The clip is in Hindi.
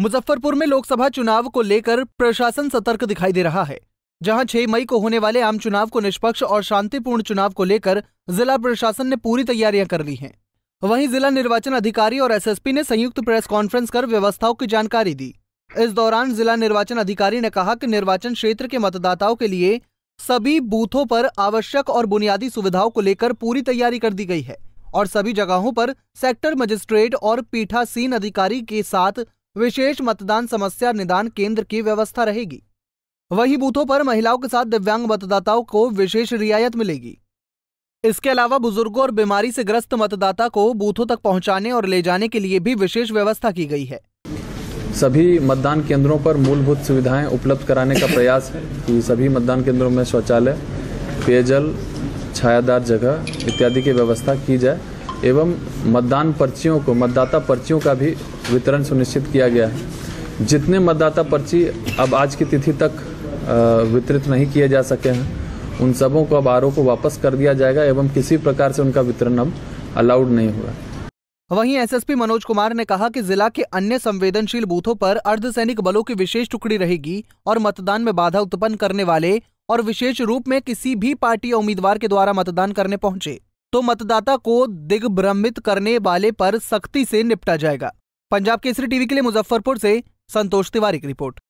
मुजफ्फरपुर में लोकसभा चुनाव को लेकर प्रशासन सतर्क दिखाई दे रहा है जहां 6 मई को होने वाले आम चुनाव को निष्पक्ष और शांतिपूर्ण चुनाव को लेकर जिला प्रशासन ने पूरी तैयारियां कर ली हैं वहीं जिला निर्वाचन अधिकारी और एसएसपी ने संयुक्त प्रेस कॉन्फ्रेंस कर व्यवस्थाओं की जानकारी दी इस दौरान जिला निर्वाचन अधिकारी ने कहा कि निर्वाचन क्षेत्र के मतदाताओं के लिए सभी बूथों पर आवश्यक और बुनियादी सुविधाओं को लेकर पूरी तैयारी कर दी गई है और सभी जगहों पर सेक्टर मजिस्ट्रेट और पीठासीन अधिकारी के साथ विशेष मतदान समस्या निदान केंद्र की व्यवस्था रहेगी वहीं बूथों पर महिलाओं के साथ दिव्यांग मतदाताओं को विशेष रियायत मिलेगी इसके अलावा बुजुर्गों और बीमारी से ग्रस्त मतदाता को बूथों तक पहुंचाने और ले जाने के लिए भी विशेष व्यवस्था की गई है सभी मतदान केंद्रों पर मूलभूत सुविधाएं उपलब्ध कराने का प्रयास है कि सभी मतदान केंद्रों में शौचालय पेयजल छायादार जगह इत्यादि की व्यवस्था की जाए एवं मतदान पर्चियों को मतदाता पर्चियों का भी वितरण सुनिश्चित किया गया है जितने मतदाता पर्ची अब आज की तिथि तक वितरित नहीं किए जा सके हैं उन सबों को अब आरओ को वापस कर दिया जाएगा एवं किसी प्रकार से उनका वितरण अब अलाउड नहीं हुआ वहीं एसएसपी मनोज कुमार ने कहा कि जिला के अन्य संवेदनशील बूथों पर अर्धसैनिक बलों की विशेष टुकड़ी रहेगी और मतदान में बाधा उत्पन्न करने वाले और विशेष रूप में किसी भी पार्टी या उम्मीदवार के द्वारा मतदान करने पहुंचे तो मतदाता को दिग्भ्रमित करने वाले पर सख्ती से निपटा जाएगा पंजाब केसरी टीवी के लिए मुजफ्फरपुर से संतोष तिवारी की रिपोर्ट